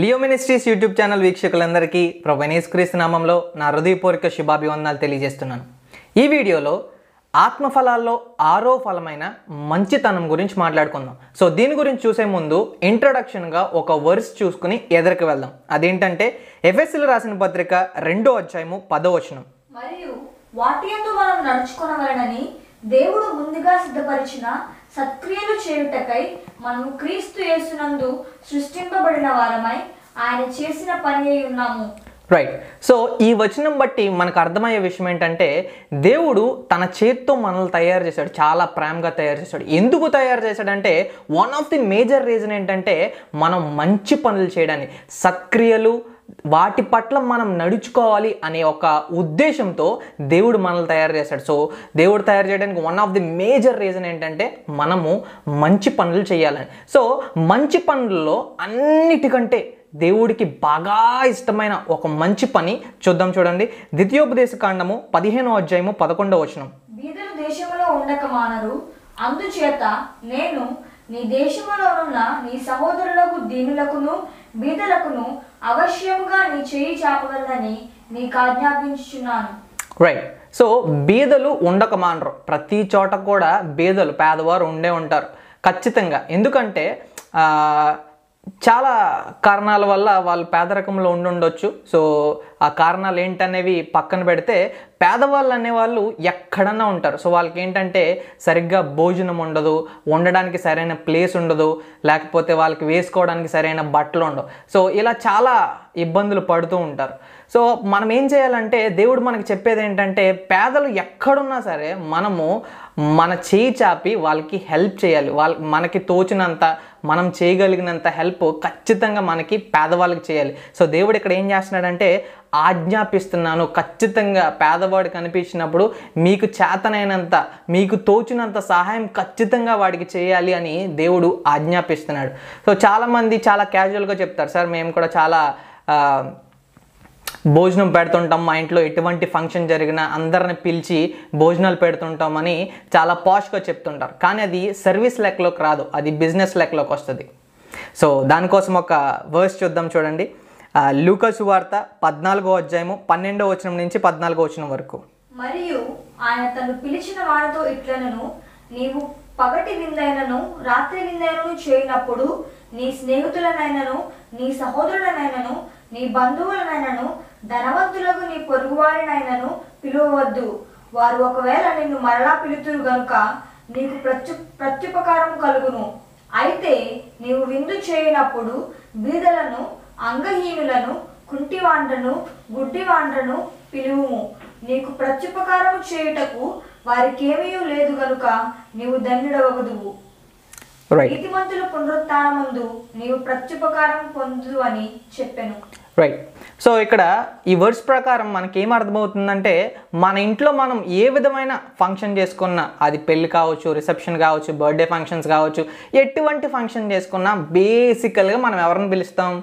Leo ministries YouTube channel వీక్షకులందరికీ క్రీస్ నామంలో నా హృదయపూర్వక శుభాభివందనాలు తెలియజేస్తున్నాను ఈ వీడియోలో ఆత్మఫలాల్లో ఆరో ఫలమైన మంచితనం గురించి మాట్లాడుకుందాం సో దీని గురించి చూసే ముందు ఇంట్రడక్షన్గా ఒక వర్స్ చూసుకుని ఎదురుకు వెళ్దాం అదేంటంటే ఎఫ్ఎస్సీలు రాసిన పత్రిక రెండో అధ్యాయము పదో వచనం దేవుడు ముందుగా సిద్ధపరిచిన సత్క్రియలు చేయుటకై మనము క్రీస్తు యేసునందు సృష్టింపబడిన వారమై ఆయన చేసిన పని ఉన్నాము రైట్ సో ఈ వచనం బట్టి మనకు అర్థమయ్యే విషయం ఏంటంటే దేవుడు తన చేత్తో మనల్ని తయారు చేశాడు చాలా ప్రేమగా తయారు చేశాడు ఎందుకు తయారు చేశాడంటే one of the major reason ఏంటంటే మనం మంచి పనులు చేయడానికి సత్క్రియలు వాటి పట్ల మనం నడుచుకోవాలి అనే ఒక ఉద్దేశంతో దేవుడు మనల్ని తయారు చేశాడు సో దేవుడు తయారు చేయడానికి one of the major reason ఏంటంటే మనము మంచి పనులు చేయాలని సో మంచి పనుల్లో అన్నిటికంటే దేవుడికి బాగా ఇష్టమైన ఒక మంచి పని చూద్దాం చూడండి ద్వితీయోపదేశ కాండము పదిహేనో అధ్యాయము పదకొండవ వచనం బీదలు దేశంలో ఉండక మానరు అందుచేత నేను నీ ఉన్న నీ సహోదరులకు దీనులకును బీదలకును అవశ్యముగా నీ చేయి చాపగలనని నీకు ఆజ్ఞాపించున్నాను రైట్ సో బీదలు ఉండక మానరు ప్రతి చోట కూడా బీదలు పేదవారు ఉండే ఉంటారు ఖచ్చితంగా ఎందుకంటే చాలా కారణాల వల్ల వాళ్ళు ఉండి ఉండుండొచ్చు సో ఆ కారణాలు ఏంటనేవి పక్కన పెడితే పేదవాళ్ళు అనేవాళ్ళు ఎక్కడన్నా ఉంటారు సో వాళ్ళకి ఏంటంటే సరిగ్గా భోజనం ఉండదు ఉండడానికి సరైన ప్లేస్ ఉండదు లేకపోతే వాళ్ళకి వేసుకోవడానికి సరైన బట్టలు ఉండవు సో ఇలా చాలా ఇబ్బందులు పడుతూ ఉంటారు సో మనం ఏం చేయాలంటే దేవుడు మనకి చెప్పేది ఏంటంటే పేదలు ఎక్కడున్నా సరే మనము మన చేయి చాపి వాళ్ళకి హెల్ప్ చేయాలి వాళ్ళ మనకి తోచినంత మనం చేయగలిగినంత హెల్ప్ ఖచ్చితంగా మనకి పేదవాళ్ళకి చేయాలి సో దేవుడు ఇక్కడ ఏం చేస్తున్నాడంటే ఆజ్ఞాపిస్తున్నాను ఖచ్చితంగా పేదవాడు కనిపించినప్పుడు మీకు చేతనైనంత మీకు తోచినంత సహాయం ఖచ్చితంగా వాడికి చేయాలి అని దేవుడు ఆజ్ఞాపిస్తున్నాడు సో చాలామంది చాలా క్యాజువల్గా చెప్తారు సార్ మేము కూడా చాలా భోజనం పెడుతుంటాం మా ఇంట్లో ఎటువంటి ఫంక్షన్ జరిగినా అందరిని పిలిచి భోజనాలు పెడుతుంటామని చాలా పాష్గా చెప్తుంటారు కానీ అది సర్వీస్ లెక్కలోకి రాదు అది బిజినెస్ లెక్కలోకి వస్తుంది సో దానికోసం ఒక వర్స్ చూద్దాం చూడండి లూకసు వార్త పద్నాలుగో అధ్యాయము పన్నెండో వచనం నుంచి పద్నాలుగో వచనం వరకు మరియు ఆయన తను పిలిచిన వారితో ఇట్లనను నీవు పగటి విందైనను రాత్రి విందైనను చేయనప్పుడు నీ స్నేహితులనైనను నీ సహోదరులనైనను నీ బంధువులనైనను ధనవంతులకు నీ పొరుగువారినైనను పిలువవద్దు వారు ఒకవేళ నిన్ను మరలా పిలుతురు గనుక నీకు ప్రత్యు ప్రత్యుపకారం కలుగును అయితే నీవు విందు చేయనప్పుడు బీదలను అంగహీనులను కుంటివాండ్రను గుడ్డివాండ్రను పిలువుము నీకు ప్రత్యుపకారం చేయుటకు వారికేమీ లేదు గనుక నీవు ధన్యుడవగదువు రైట్ నీతిమంతుల నీవు ప్రత్యుపకారం పొందు అని చెప్పాను రైట్ సో ఇక్కడ ఈ వర్డ్స్ ప్రకారం మనకేం అర్థమవుతుందంటే మన ఇంట్లో మనం ఏ విధమైన ఫంక్షన్ చేసుకున్నా అది పెళ్ళి కావచ్చు రిసెప్షన్ కావచ్చు బర్త్డే ఫంక్షన్స్ కావచ్చు ఎటువంటి ఫంక్షన్ చేసుకున్నా బేసికల్గా మనం ఎవరిని పిలుస్తాం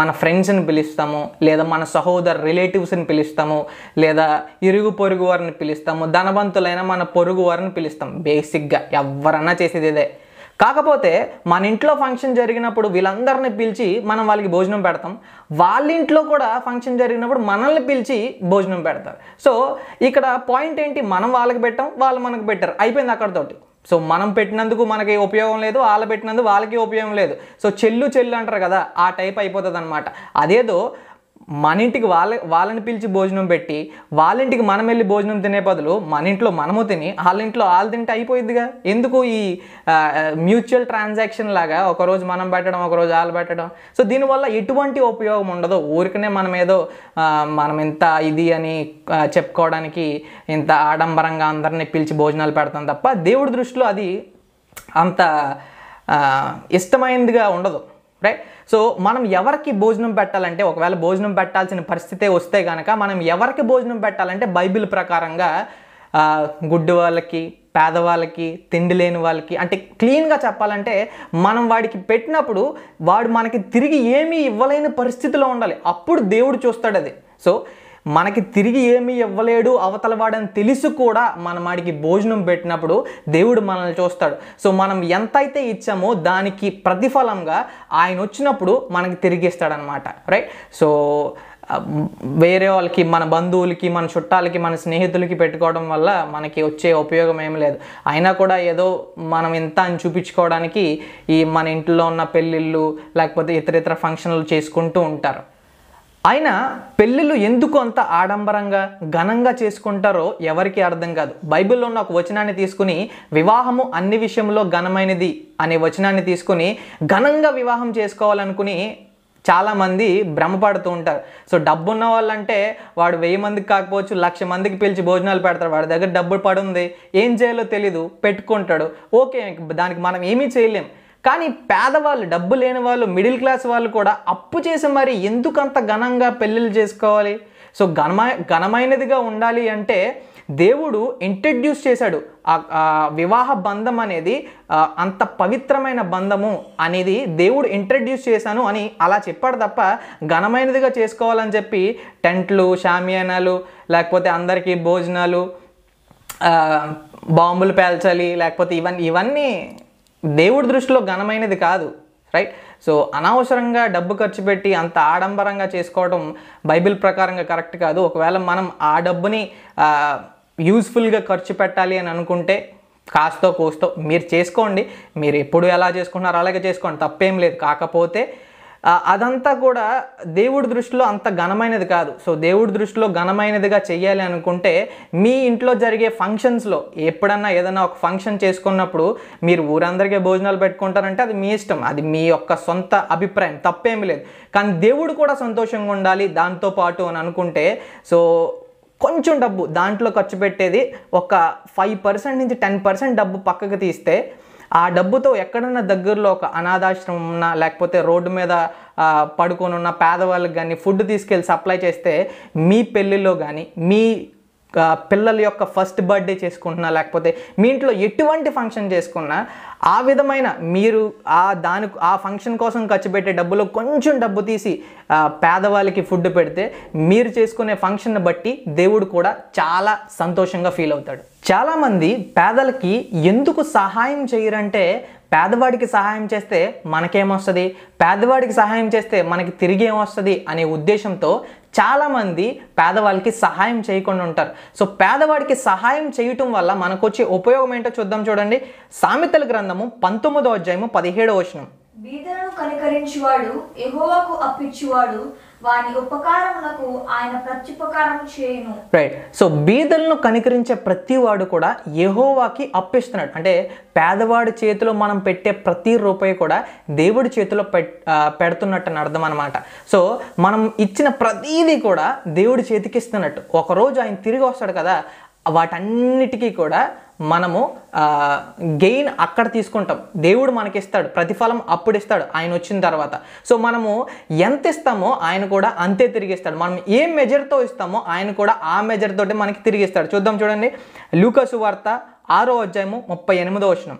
మన ఫ్రెండ్స్ని పిలుస్తాము లేదా మన సహోదర రిలేటివ్స్ని పిలుస్తాము లేదా ఇరుగు పొరుగు వారిని పిలుస్తాము ధనవంతులైన మన పొరుగు వారిని పిలుస్తాం బేసిక్గా ఎవరన్నా చేసేది ఇదే కాకపోతే మన ఇంట్లో ఫంక్షన్ జరిగినప్పుడు వీళ్ళందరిని పిలిచి మనం వాళ్ళకి భోజనం పెడతాం వాళ్ళ ఇంట్లో కూడా ఫంక్షన్ జరిగినప్పుడు మనల్ని పిలిచి భోజనం పెడతారు సో ఇక్కడ పాయింట్ ఏంటి మనం వాళ్ళకి పెట్టాం వాళ్ళు మనకు పెట్టారు అయిపోయింది అక్కడతోటి సో మనం పెట్టినందుకు మనకి ఉపయోగం లేదు వాళ్ళు పెట్టినందుకు వాళ్ళకి ఉపయోగం లేదు సో చెల్లు చెల్లు అంటారు కదా ఆ టైప్ అయిపోతుంది అనమాట అదేదో మన ఇంటికి వాళ్ళ వాళ్ళని పిలిచి భోజనం పెట్టి వాళ్ళ ఇంటికి మనం వెళ్ళి భోజనం తినే బదులు మన ఇంట్లో మనము తిని వాళ్ళ ఇంట్లో వాళ్ళు తింటే అయిపోయిందిగా ఎందుకు ఈ మ్యూచువల్ ట్రాన్సాక్షన్ లాగా ఒకరోజు మనం పెట్టడం ఒకరోజు వాళ్ళు పెట్టడం సో దీనివల్ల ఎటువంటి ఉపయోగం ఉండదు ఊరికనే మనం ఏదో మనం ఇంత ఇది అని చెప్పుకోవడానికి ఇంత ఆడంబరంగా అందరినీ పిలిచి భోజనాలు పెడతాం తప్ప దేవుడి దృష్టిలో అది అంత ఇష్టమైనదిగా ఉండదు రైట్ సో మనం ఎవరికి భోజనం పెట్టాలంటే ఒకవేళ భోజనం పెట్టాల్సిన పరిస్థితే వస్తే కనుక మనం ఎవరికి భోజనం పెట్టాలంటే బైబిల్ ప్రకారంగా గుడ్డు వాళ్ళకి పేదవాళ్ళకి తిండి లేని వాళ్ళకి అంటే క్లీన్గా చెప్పాలంటే మనం వాడికి పెట్టినప్పుడు వాడు మనకి తిరిగి ఏమీ ఇవ్వలేని పరిస్థితిలో ఉండాలి అప్పుడు దేవుడు చూస్తాడు అది సో మనకి తిరిగి ఏమీ ఇవ్వలేడు అవతల వాడని తెలిసి కూడా మన వాడికి భోజనం పెట్టినప్పుడు దేవుడు మనల్ని చూస్తాడు సో మనం ఎంతైతే ఇచ్చామో దానికి ప్రతిఫలంగా ఆయన వచ్చినప్పుడు మనకి తిరిగిస్తాడనమాట రైట్ సో వేరే వాళ్ళకి మన బంధువులకి మన చుట్టాలకి మన స్నేహితులకి పెట్టుకోవడం వల్ల మనకి వచ్చే ఉపయోగం ఏమి లేదు అయినా కూడా ఏదో మనం ఎంత అని చూపించుకోవడానికి ఈ మన ఇంట్లో ఉన్న పెళ్ళిళ్ళు లేకపోతే ఇతర ఇతర ఫంక్షన్లు చేసుకుంటూ ఉంటారు ఆయన పెళ్ళిళ్ళు ఎందుకు అంత ఆడంబరంగా ఘనంగా చేసుకుంటారో ఎవరికీ అర్థం కాదు బైబిల్లో ఉన్న ఒక వచనాన్ని తీసుకుని వివాహము అన్ని విషయంలో ఘనమైనది అనే వచనాన్ని తీసుకుని ఘనంగా వివాహం చేసుకోవాలనుకుని చాలామంది భ్రమపడుతూ ఉంటారు సో డబ్బు ఉన్న వాళ్ళంటే వాడు వెయ్యి మందికి కాకపోవచ్చు లక్ష మందికి పిలిచి భోజనాలు పెడతారు వాడి దగ్గర డబ్బు పడుంది ఏం చేయాలో తెలీదు పెట్టుకుంటాడు ఓకే దానికి మనం ఏమీ చేయలేం కానీ పేదవాళ్ళు డబ్బు లేని వాళ్ళు మిడిల్ క్లాస్ వాళ్ళు కూడా అప్పు చేసి మరి ఎందుకంత ఘనంగా పెళ్ళిళ్ళు చేసుకోవాలి సో ఘనమై ఘనమైనదిగా ఉండాలి అంటే దేవుడు ఇంట్రడ్యూస్ చేశాడు ఆ వివాహ బంధం అనేది అంత పవిత్రమైన బంధము అనేది దేవుడు ఇంట్రడ్యూస్ చేశాను అని అలా చెప్పాడు తప్ప ఘనమైనదిగా చేసుకోవాలని చెప్పి టెంట్లు షామియానాలు లేకపోతే అందరికీ భోజనాలు బాంబులు పేల్చాలి లేకపోతే ఇవన్నీ ఇవన్నీ దేవుడి దృష్టిలో ఘనమైనది కాదు రైట్ సో అనవసరంగా డబ్బు ఖర్చు పెట్టి అంత ఆడంబరంగా చేసుకోవడం బైబిల్ ప్రకారంగా కరెక్ట్ కాదు ఒకవేళ మనం ఆ డబ్బుని యూస్ఫుల్గా ఖర్చు పెట్టాలి అని అనుకుంటే కాస్తో కోస్తో మీరు చేసుకోండి మీరు ఎప్పుడు ఎలా చేసుకుంటున్నారో అలాగే చేసుకోండి తప్పేం లేదు కాకపోతే అదంతా కూడా దేవుడి దృష్టిలో అంత ఘనమైనది కాదు సో దేవుడి దృష్టిలో ఘనమైనదిగా చేయాలి అనుకుంటే మీ ఇంట్లో జరిగే ఫంక్షన్స్లో ఎప్పుడన్నా ఏదైనా ఒక ఫంక్షన్ చేసుకున్నప్పుడు మీరు ఊరందరికీ భోజనాలు పెట్టుకుంటారంటే అది మీ ఇష్టం అది మీ యొక్క సొంత అభిప్రాయం తప్పేమీ లేదు కానీ దేవుడు కూడా సంతోషంగా ఉండాలి దాంతో పాటు అని అనుకుంటే సో కొంచెం డబ్బు దాంట్లో ఖర్చు పెట్టేది ఒక ఫైవ్ పర్సెంట్ నుంచి టెన్ పర్సెంట్ డబ్బు పక్కకు తీస్తే ఆ డబ్బుతో ఎక్కడన్నా దగ్గరలో ఒక అనాథాశ్రమం ఉన్నా లేకపోతే రోడ్డు మీద పడుకొని ఉన్న పేదవాళ్ళకి కానీ ఫుడ్ తీసుకెళ్ళి సప్లై చేస్తే మీ పెళ్ళిలో కానీ మీ పిల్లల యొక్క ఫస్ట్ బర్త్డే చేసుకుంటున్నా లేకపోతే మీ ఇంట్లో ఎటువంటి ఫంక్షన్ చేసుకున్నా ఆ విధమైన మీరు ఆ దాని ఆ ఫంక్షన్ కోసం ఖర్చు పెట్టే డబ్బులో కొంచెం డబ్బు తీసి పేదవాళ్ళకి ఫుడ్ పెడితే మీరు చేసుకునే ఫంక్షన్ని బట్టి దేవుడు కూడా చాలా సంతోషంగా ఫీల్ అవుతాడు చాలామంది పేదలకి ఎందుకు సహాయం చేయరంటే పేదవాడికి సహాయం చేస్తే మనకేమొస్తుంది పేదవాడికి సహాయం చేస్తే మనకి తిరిగి ఏమొస్తుంది అనే ఉద్దేశంతో చాలామంది పేదవాళ్ళకి సహాయం చేయకుండా ఉంటారు సో పేదవాడికి సహాయం చేయటం వల్ల మనకు వచ్చే ఉపయోగం ఏంటో చూద్దాం చూడండి సామెతల గ్రంథము పంతొమ్మిదో అధ్యాయము పదిహేడో వచనం బీదలను కనికరించువాడు ఎహోవాకు వాని ఉపకారములకు ఆయన ప్రత్యుపకారం చేయను రైట్ సో బీదలను కనికరించే వాడు కూడా యహోవాకి అప్పిస్తున్నాడు అంటే పేదవాడి చేతిలో మనం పెట్టే ప్రతి రూపాయి కూడా దేవుడి చేతిలో పెడుతున్నట్టు అని అర్థం అనమాట సో మనం ఇచ్చిన ప్రతీది కూడా దేవుడి చేతికి ఇస్తున్నట్టు ఒకరోజు ఆయన తిరిగి వస్తాడు కదా వాటన్నిటికీ కూడా మనము గెయిన్ అక్కడ తీసుకుంటాం దేవుడు మనకిస్తాడు ప్రతిఫలం అప్పుడు ఇస్తాడు ఆయన వచ్చిన తర్వాత సో మనము ఎంత ఇస్తామో ఆయన కూడా అంతే తిరిగిస్తాడు మనం ఏ మెజర్తో ఇస్తామో ఆయన కూడా ఆ మెజర్ తోటి మనకి తిరిగిస్తాడు చూద్దాం చూడండి లూకసు వార్త ఆరో అధ్యాయము ముప్పై ఎనిమిదో వచనం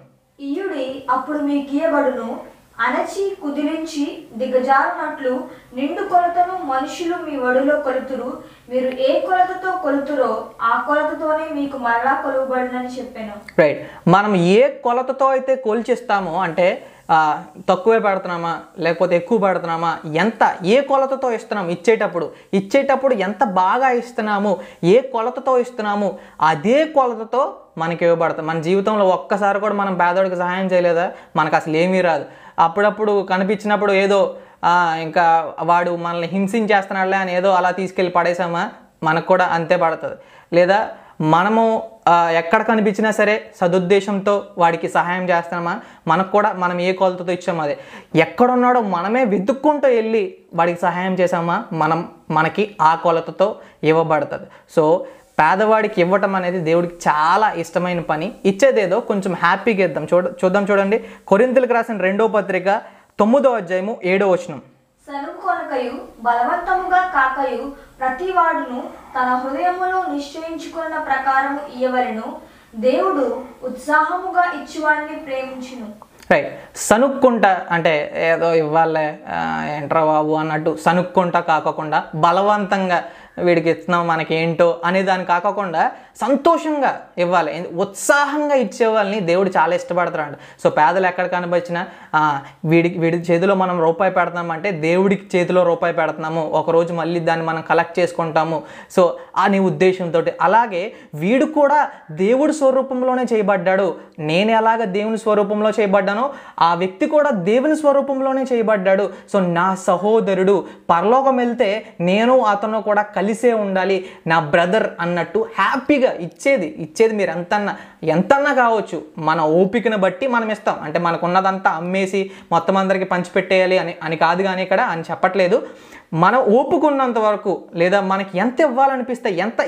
ఇయుడి అప్పుడు మీకు ఇయబడును అణచి కుదిరించి దిగజారినట్లు నిండు కొలతను మనుషులు మీ వడిలో కొలుతురు మీరు ఏ కొలతతో కొలుతురో ఆ కొలతతోనే మీకు మరలా కొలువబడినని చెప్పాను రైట్ మనం ఏ కొలతతో అయితే కొలిచిస్తామో అంటే తక్కువే పెడుతున్నామా లేకపోతే ఎక్కువ పెడుతున్నామా ఎంత ఏ కొలతతో ఇస్తున్నాము ఇచ్చేటప్పుడు ఇచ్చేటప్పుడు ఎంత బాగా ఇస్తున్నాము ఏ కొలతతో ఇస్తున్నాము అదే కొలతతో మనకి ఇవ్వబడతాం మన జీవితంలో ఒక్కసారి కూడా మనం పేదోడికి సహాయం చేయలేదా మనకు అసలు ఏమీ రాదు అప్పుడప్పుడు కనిపించినప్పుడు ఏదో ఇంకా వాడు మనల్ని హింసించేస్తున్నాడులే అని ఏదో అలా తీసుకెళ్ళి పడేసామా మనకు కూడా అంతే పడుతుంది లేదా మనము ఎక్కడ కనిపించినా సరే సదుద్దేశంతో వాడికి సహాయం చేస్తామా మనకు కూడా మనం ఏ కొలతతో ఇచ్చామో అదే ఎక్కడున్నాడో మనమే వెతుక్కుంటూ వెళ్ళి వాడికి సహాయం చేసామా మనం మనకి ఆ కొలతతో ఇవ్వబడుతుంది సో పేదవాడికి ఇవ్వటం అనేది దేవుడికి చాలా ఇష్టమైన పని ఇచ్చేదేదో కొంచెం హ్యాపీగా ఇద్దాం చూడ చూద్దాం చూడండి కొరింతలకు రాసిన రెండో పత్రిక తొమ్మిదో అధ్యాయము ఏడో వచనం కొనకయు బలవంతముగా కాకయు ప్రతివాడును తన హృదయములో నిశ్చయించుకున్న దేవుడు ఉత్సాహముగా ప్రేమించును రైట్ అంటే ఏదో ఇవ్వాలే ఎంట్రా బాబు అన్నట్టు సనుక్కుంట కాకకుండా బలవంతంగా వీడికి ఇస్తున్నాం మనకి ఏంటో అనే దాని కాకకుండా సంతోషంగా ఇవ్వాలి ఉత్సాహంగా ఇచ్చే వాళ్ళని దేవుడు చాలా ఇష్టపడతాడు సో పేదలు ఎక్కడ కనిపించినా వీడి వీడి చేతిలో మనం రూపాయి పెడతాం అంటే దేవుడికి చేతిలో రూపాయి పెడుతున్నాము ఒకరోజు మళ్ళీ దాన్ని మనం కలెక్ట్ చేసుకుంటాము సో అనే ఉద్దేశంతో అలాగే వీడు కూడా దేవుడి స్వరూపంలోనే చేయబడ్డాడు నేను ఎలాగ దేవుని స్వరూపంలో చేయబడ్డానో ఆ వ్యక్తి కూడా దేవుని స్వరూపంలోనే చేయబడ్డాడు సో నా సహోదరుడు పరలోకం వెళ్తే నేను అతను కూడా కలిసే ఉండాలి నా బ్రదర్ అన్నట్టు హ్యాపీగా ఇచ్చేది ఇచ్చేది మీరు ఎంతన్నా ఎంతన్నా కావచ్చు మన ఓపికను బట్టి మనం ఇస్తాం అంటే మనకున్నదంతా అమ్మేసి మొత్తం అందరికీ పంచిపెట్టేయాలి అని అని కాదు కానీ ఇక్కడ అని చెప్పట్లేదు మనం ఓపుకున్నంత వరకు లేదా మనకి ఎంత ఇవ్వాలనిపిస్తే ఎంత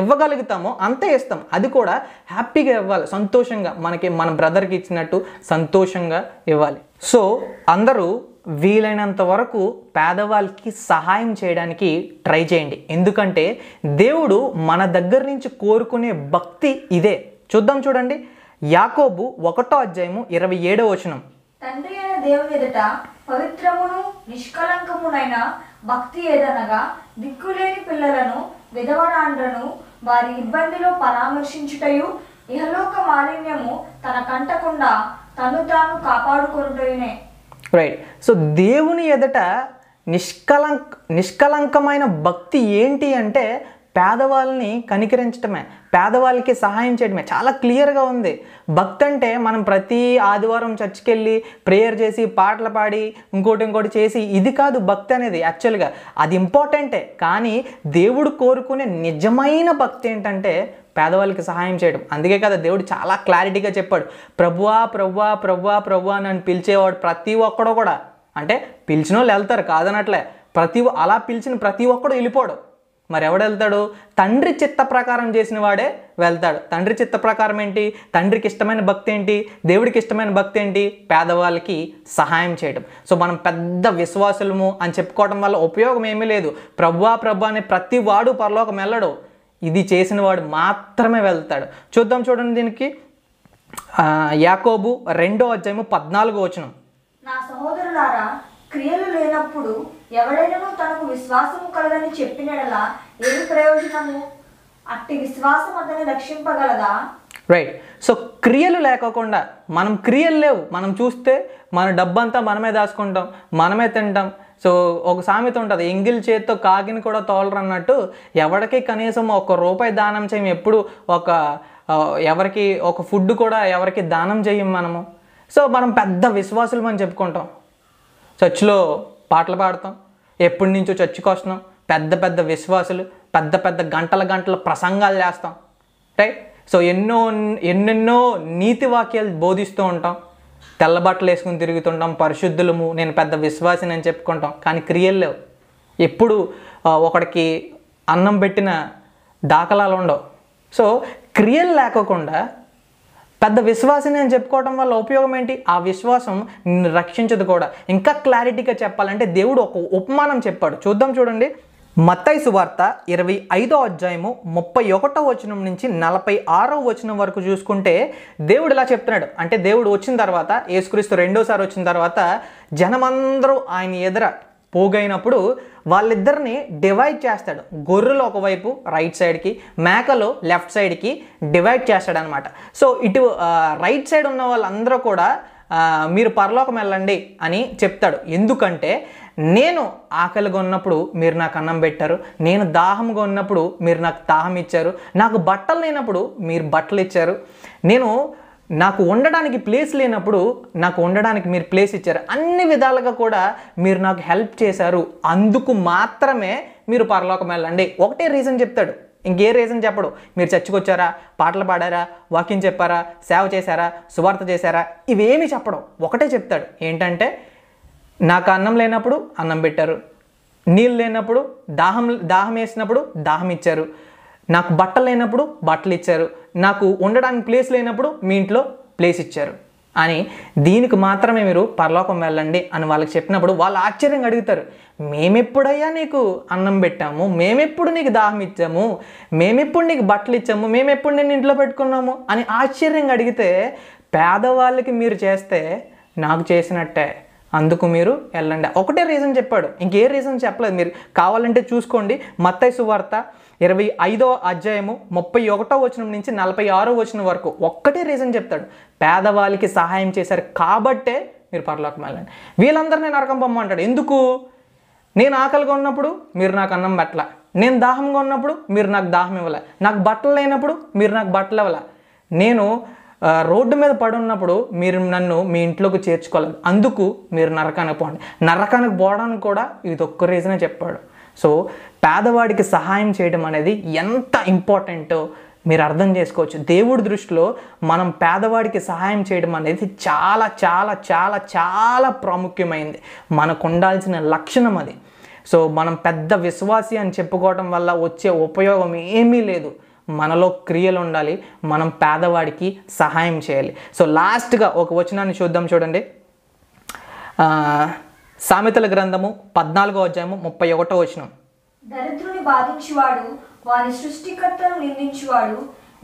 ఇవ్వగలుగుతామో అంతే ఇస్తాం అది కూడా హ్యాపీగా ఇవ్వాలి సంతోషంగా మనకి మన బ్రదర్కి ఇచ్చినట్టు సంతోషంగా ఇవ్వాలి సో అందరూ వీలైనంత వరకు పేదవాళ్ళకి సహాయం చేయడానికి ట్రై చేయండి ఎందుకంటే దేవుడు మన దగ్గర నుంచి కోరుకునే భక్తి ఇదే చూద్దాం చూడండి యాకోబు ఒకటో అధ్యాయము ఇరవై ఏడో వచనం తండ్రి అయిన దేవుని ఎదుట పవిత్రమును నిష్కలంకమునైన భక్తి ఏదనగా దిక్కులేని పిల్లలను విధవరాండ్రను వారి ఇబ్బందిలో పరామర్శించుటయు ఇహలోక మాలిన్యము తన కంటకుండా తను తాను కాపాడుకుంటూనే రైట్ సో దేవుని ఎదట నిష్కలం నిష్కలంకమైన భక్తి ఏంటి అంటే పేదవాళ్ళని కనికరించడమే పేదవాళ్ళకి సహాయం చేయడమే చాలా క్లియర్గా ఉంది భక్తి అంటే మనం ప్రతి ఆదివారం చర్చికెళ్ళి వెళ్ళి ప్రేయర్ చేసి పాటలు పాడి ఇంకోటి ఇంకోటి చేసి ఇది కాదు భక్తి అనేది యాక్చువల్గా అది ఇంపార్టెంటే కానీ దేవుడు కోరుకునే నిజమైన భక్తి ఏంటంటే పేదవాళ్ళకి సహాయం చేయడం అందుకే కదా దేవుడు చాలా క్లారిటీగా చెప్పాడు ప్రభువా ప్రభువా ప్రభువా ప్రభువా నన్ను పిలిచేవాడు ప్రతి ఒక్కడు కూడా అంటే పిలిచిన వాళ్ళు వెళ్తారు కాదనట్లే ప్రతి అలా పిలిచిన ప్రతి ఒక్కడు వెళ్ళిపోడు మరి ఎవడు వెళ్తాడు తండ్రి చిత్త ప్రకారం చేసిన వాడే వెళ్తాడు తండ్రి చిత్త ప్రకారం ఏంటి తండ్రికి ఇష్టమైన భక్తి ఏంటి దేవుడికి ఇష్టమైన భక్తి ఏంటి పేదవాళ్ళకి సహాయం చేయడం సో మనం పెద్ద విశ్వాసులము అని చెప్పుకోవడం వల్ల ఉపయోగం ఏమీ లేదు ప్రభువా ప్రభు అనే ప్రతి వాడు పరలోకం వెళ్ళడు ఇది చేసిన వాడు మాత్రమే వెళ్తాడు చూద్దాం చూడండి దీనికి యాకోబు రెండో అధ్యాయము పద్నాలుగో వచనం నా సహోదరులారా క్రియలు లేనప్పుడు ఎవడైనా తనకు విశ్వాసము కలదని చెప్పినలా ఏమి ప్రయోజనము అట్టి విశ్వాసం అతని రక్షింపగలదా రైట్ సో క్రియలు లేకోకుండా మనం క్రియలు లేవు మనం చూస్తే మన డబ్బంతా మనమే దాచుకుంటాం మనమే తింటాం సో ఒక సామెత ఉంటుంది ఎంగిల్ చేత్తో కాకిని కూడా తోలరు అన్నట్టు ఎవరికి కనీసం ఒక రూపాయి దానం చేయం ఎప్పుడు ఒక ఎవరికి ఒక ఫుడ్ కూడా ఎవరికి దానం చేయం మనము సో మనం పెద్ద విశ్వాసులు మనం చెప్పుకుంటాం చర్చిలో పాటలు పాడతాం ఎప్పటి నుంచో చర్చికి వస్తున్నాం పెద్ద పెద్ద విశ్వాసులు పెద్ద పెద్ద గంటల గంటల ప్రసంగాలు చేస్తాం రైట్ సో ఎన్నో ఎన్నెన్నో నీతి వాక్యాలు బోధిస్తూ ఉంటాం తెల్ల బట్టలు వేసుకుని తిరుగుతుంటాం పరిశుద్ధులము నేను పెద్ద విశ్వాసిని అని చెప్పుకుంటాం కానీ క్రియలు లేవు ఎప్పుడు ఒకడికి అన్నం పెట్టిన దాఖలాలు ఉండవు సో క్రియలు లేకుండా పెద్ద విశ్వాసిని అని చెప్పుకోవడం వల్ల ఉపయోగం ఏంటి ఆ విశ్వాసం నిన్ను రక్షించదు కూడా ఇంకా క్లారిటీగా చెప్పాలంటే దేవుడు ఒక ఉపమానం చెప్పాడు చూద్దాం చూడండి మత్తయి సువార్త ఇరవై ఐదో అధ్యాయము ముప్పై ఒకటో వచనం నుంచి నలభై ఆరో వచనం వరకు చూసుకుంటే దేవుడు ఇలా చెప్తున్నాడు అంటే దేవుడు వచ్చిన తర్వాత యేసుక్రీస్తు రెండోసారి వచ్చిన తర్వాత జనమందరూ ఆయన ఎదుర పోగైనప్పుడు వాళ్ళిద్దరిని డివైడ్ చేస్తాడు గొర్రెలు ఒకవైపు రైట్ సైడ్కి మేకలు లెఫ్ట్ సైడ్కి డివైడ్ చేస్తాడు అనమాట సో ఇటు రైట్ సైడ్ ఉన్న వాళ్ళందరూ కూడా మీరు పరలోకం వెళ్ళండి అని చెప్తాడు ఎందుకంటే నేను ఆకలిగా ఉన్నప్పుడు మీరు నాకు అన్నం పెట్టారు నేను దాహంగా ఉన్నప్పుడు మీరు నాకు దాహం ఇచ్చారు నాకు బట్టలు లేనప్పుడు మీరు బట్టలు ఇచ్చారు నేను నాకు ఉండడానికి ప్లేస్ లేనప్పుడు నాకు ఉండడానికి మీరు ప్లేస్ ఇచ్చారు అన్ని విధాలుగా కూడా మీరు నాకు హెల్ప్ చేశారు అందుకు మాత్రమే మీరు పరలోకం వెళ్ళండి ఒకటే రీజన్ చెప్తాడు ఇంకే రీజన్ చెప్పడు మీరు చచ్చికొచ్చారా పాటలు పాడారా వాకింగ్ చెప్పారా సేవ చేశారా సువార్త చేశారా ఇవేమీ చెప్పడం ఒకటే చెప్తాడు ఏంటంటే నాకు అన్నం లేనప్పుడు అన్నం పెట్టారు నీళ్ళు లేనప్పుడు దాహం దాహం వేసినప్పుడు దాహం ఇచ్చారు నాకు బట్టలు లేనప్పుడు బట్టలు ఇచ్చారు నాకు ఉండడానికి ప్లేస్ లేనప్పుడు మీ ఇంట్లో ప్లేస్ ఇచ్చారు అని దీనికి మాత్రమే మీరు పరలోకం వెళ్ళండి అని వాళ్ళకి చెప్పినప్పుడు వాళ్ళు ఆశ్చర్యంగా అడుగుతారు మేమెప్పుడయ్యా నీకు అన్నం పెట్టాము మేమెప్పుడు నీకు దాహం ఇచ్చాము మేమెప్పుడు నీకు బట్టలు ఇచ్చాము మేమెప్పుడు నేను ఇంట్లో పెట్టుకున్నాము అని ఆశ్చర్యంగా అడిగితే పేదవాళ్ళకి మీరు చేస్తే నాకు చేసినట్టే అందుకు మీరు వెళ్ళండి ఒకటే రీజన్ చెప్పాడు ఇంకే రీజన్ చెప్పలేదు మీరు కావాలంటే చూసుకోండి మత్తై సువార్త ఇరవై ఐదో అధ్యాయము ముప్పై ఒకటో వచనం నుంచి నలభై ఆరో వచనం వరకు ఒక్కటే రీజన్ చెప్తాడు పేదవాళ్ళకి సహాయం చేశారు కాబట్టే మీరు పరలోకం వెళ్ళండి వీళ్ళందరినీ నరకం పొమ్మంటాడు ఎందుకు నేను ఆకలిగా ఉన్నప్పుడు మీరు నాకు అన్నం బట్టల నేను దాహంగా ఉన్నప్పుడు మీరు నాకు దాహం ఇవ్వలే నాకు బట్టలు లేనప్పుడు మీరు నాకు బట్టలు ఇవ్వలే నేను రోడ్డు మీద పడున్నప్పుడు మీరు నన్ను మీ ఇంట్లోకి చేర్చుకోవాలి అందుకు మీరు నరకానికి పోండి నరకానికి పోవడానికి కూడా ఇది ఒక్క రీజనే చెప్పాడు సో పేదవాడికి సహాయం చేయడం అనేది ఎంత ఇంపార్టెంటో మీరు అర్థం చేసుకోవచ్చు దేవుడి దృష్టిలో మనం పేదవాడికి సహాయం చేయడం అనేది చాలా చాలా చాలా చాలా ప్రాముఖ్యమైంది మనకు ఉండాల్సిన లక్షణం అది సో మనం పెద్ద విశ్వాసి అని చెప్పుకోవటం వల్ల వచ్చే ఉపయోగం ఏమీ లేదు మనలో క్రియలు ఉండాలి మనం పేదవాడికి సహాయం చేయాలి సో లాస్ట్గా ఒక వచనాన్ని చూద్దాం చూడండి సామెతల గ్రంథము పద్నాలుగో అధ్యాయము ముప్పై ఒకటో వచనం దరిద్రుని బాధించువాడు వారి సృష్టికర్తను నిందించువాడు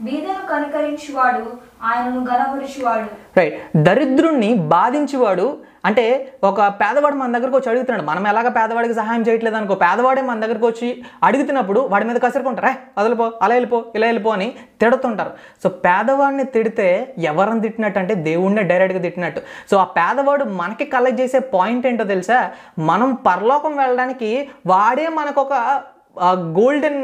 బీదను కనికరించువాడు ఆయనను గణపరుచువాడు రైట్ దరిద్రుణ్ణి బాధించువాడు అంటే ఒక పేదవాడు మన దగ్గరకు వచ్చి అడుగుతున్నాడు మనం ఎలాగ పేదవాడికి సహాయం చేయట్లేదు అనుకో పేదవాడే మన దగ్గరకు వచ్చి అడుగుతున్నప్పుడు వాడి మీద కసురుకుంటారా వదిలిపో అలా వెళ్ళిపో ఇలా వెళ్ళిపో అని తిడుతుంటారు సో పేదవాడిని తిడితే ఎవరిని తిట్టినట్టు అంటే దేవుణ్ణే డైరెక్ట్గా తిట్టినట్టు సో ఆ పేదవాడు మనకి కలెక్ట్ చేసే పాయింట్ ఏంటో తెలుసా మనం పరలోకం వెళ్ళడానికి వాడే మనకొక గోల్డెన్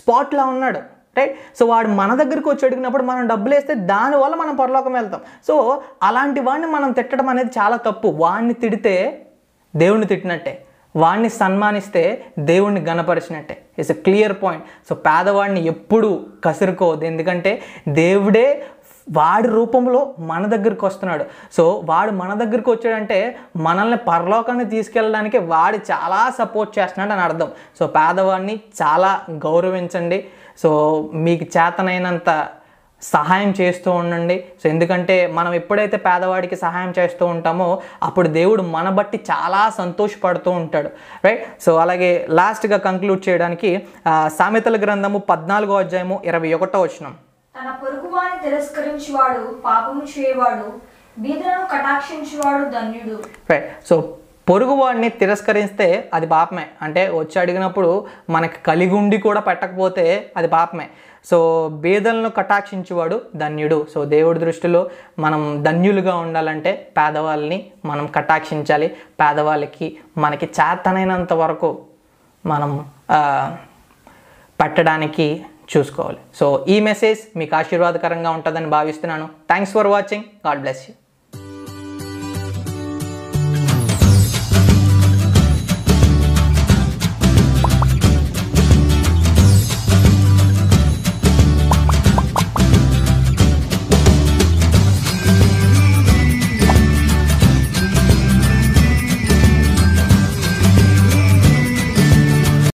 స్పాట్లా ఉన్నాడు రైట్ సో వాడు మన దగ్గరికి వచ్చి అడిగినప్పుడు మనం డబ్బులు వేస్తే దానివల్ల మనం పరలోకం వెళ్తాం సో అలాంటి వాడిని మనం తిట్టడం అనేది చాలా తప్పు వాడిని తిడితే దేవుణ్ణి తిట్టినట్టే వాడిని సన్మానిస్తే దేవుణ్ణి గణపరిచినట్టే it's a clear point so పేదవాడిని ఎప్పుడు కసురుకోవద్దు ఎందుకంటే దేవుడే వాడి రూపంలో మన దగ్గరికి వస్తున్నాడు సో వాడు మన దగ్గరికి వచ్చాడంటే మనల్ని పరలోకాన్ని తీసుకెళ్ళడానికి వాడు చాలా సపోర్ట్ చేస్తున్నాడు అని అర్థం సో పేదవాడిని చాలా గౌరవించండి సో మీకు చేతనైనంత సహాయం చేస్తూ ఉండండి సో ఎందుకంటే మనం ఎప్పుడైతే పేదవాడికి సహాయం చేస్తూ ఉంటామో అప్పుడు దేవుడు మన బట్టి చాలా సంతోషపడుతూ ఉంటాడు రైట్ సో అలాగే లాస్ట్గా కంక్లూడ్ చేయడానికి సామెతల గ్రంథము పద్నాలుగో అధ్యాయము ఇరవై ఒకటో వచ్చినం తన పొరుగువాని తిరస్కరించేవాడు పాపము చేయవాడు బీదలను కటాక్షించేవాడు ధన్యుడు రైట్ సో పొరుగువాడిని తిరస్కరిస్తే అది పాపమే అంటే వచ్చి అడిగినప్పుడు మనకి కలిగి ఉండి కూడా పెట్టకపోతే అది పాపమే సో బేదలను కటాక్షించేవాడు ధన్యుడు సో దేవుడి దృష్టిలో మనం ధన్యులుగా ఉండాలంటే పేదవాళ్ళని మనం కటాక్షించాలి పేదవాళ్ళకి మనకి చేతనైనంత వరకు మనం పెట్టడానికి చూసుకోవాలి సో ఈ మెసేజ్ మీకు ఆశీర్వాదకరంగా ఉంటుందని భావిస్తున్నాను thanks for watching God bless you